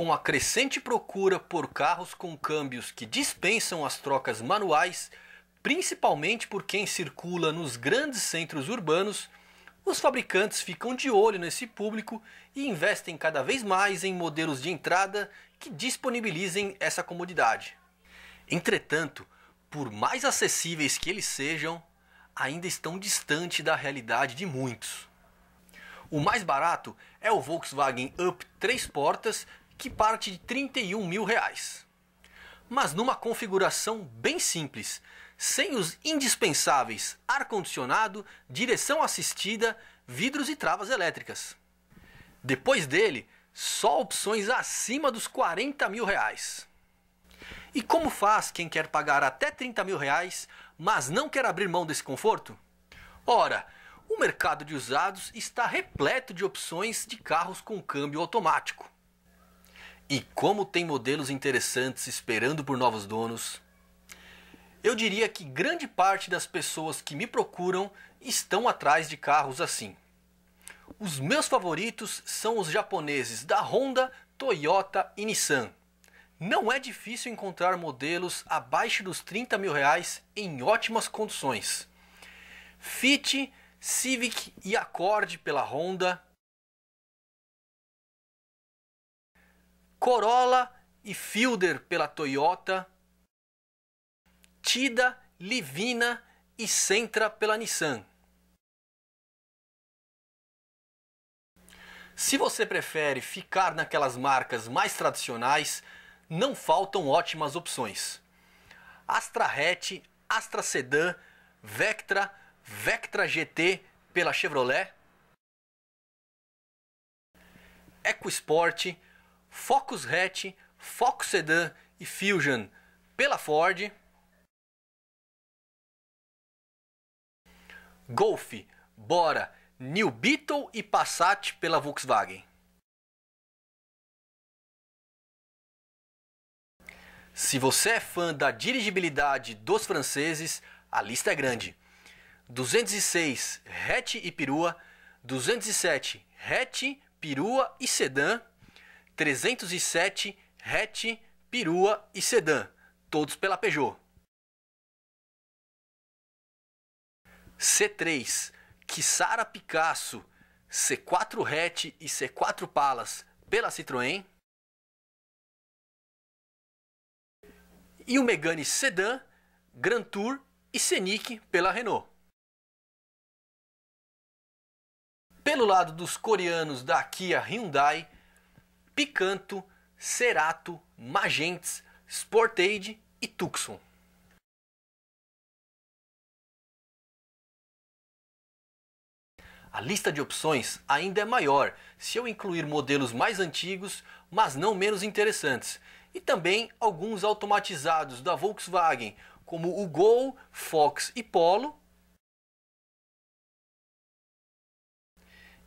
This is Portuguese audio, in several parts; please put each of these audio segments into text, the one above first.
com a crescente procura por carros com câmbios que dispensam as trocas manuais, principalmente por quem circula nos grandes centros urbanos, os fabricantes ficam de olho nesse público e investem cada vez mais em modelos de entrada que disponibilizem essa comodidade. Entretanto, por mais acessíveis que eles sejam, ainda estão distante da realidade de muitos. O mais barato é o Volkswagen Up 3 portas que parte de 31 mil reais. Mas numa configuração bem simples, sem os indispensáveis ar-condicionado, direção assistida, vidros e travas elétricas. Depois dele, só opções acima dos 40 mil reais. E como faz quem quer pagar até 30 mil reais, mas não quer abrir mão desse conforto? Ora, o mercado de usados está repleto de opções de carros com câmbio automático. E como tem modelos interessantes esperando por novos donos. Eu diria que grande parte das pessoas que me procuram estão atrás de carros assim. Os meus favoritos são os japoneses da Honda, Toyota e Nissan. Não é difícil encontrar modelos abaixo dos 30 mil reais em ótimas condições. Fit, Civic e Accord pela Honda, Corolla e Fielder pela Toyota, Tida, Livina e Sentra pela Nissan. Se você prefere ficar naquelas marcas mais tradicionais, não faltam ótimas opções. Astra Hatch, Astra Sedan, Vectra, Vectra GT pela Chevrolet, EcoSport, Focus Hatch, Focus Sedan e Fusion pela Ford. Golf, Bora, New Beetle e Passat pela Volkswagen. Se você é fã da dirigibilidade dos franceses, a lista é grande. 206 hatch e perua, 207 hatch, perua e sedã, 307, hatch, perua e sedã, todos pela Peugeot. C3, Kissara Picasso, C4 hatch e C4 Palas pela Citroën. E o Megane Sedan, Grand Tour e Scenic pela Renault. Pelo lado dos coreanos da Kia Hyundai, Picanto, Cerato, Magentes, Sportage e Tucson. A lista de opções ainda é maior se eu incluir modelos mais antigos, mas não menos interessantes, e também alguns automatizados da Volkswagen, como o Gol, Fox e Polo,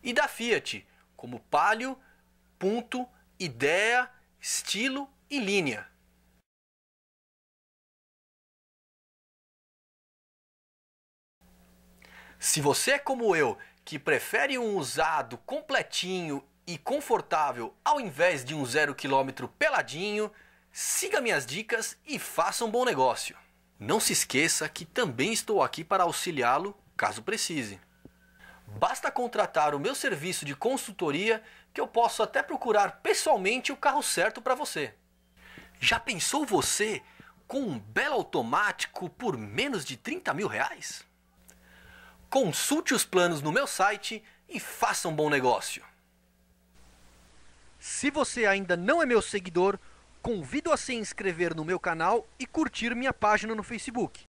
e da Fiat, como Palio, Punto, ideia, estilo e linha. Se você é como eu, que prefere um usado completinho e confortável ao invés de um zero quilômetro peladinho, siga minhas dicas e faça um bom negócio. Não se esqueça que também estou aqui para auxiliá-lo caso precise. Basta contratar o meu serviço de consultoria que eu posso até procurar pessoalmente o carro certo para você. Já pensou você com um belo automático por menos de 30 mil reais? Consulte os planos no meu site e faça um bom negócio. Se você ainda não é meu seguidor, convido a se inscrever no meu canal e curtir minha página no Facebook.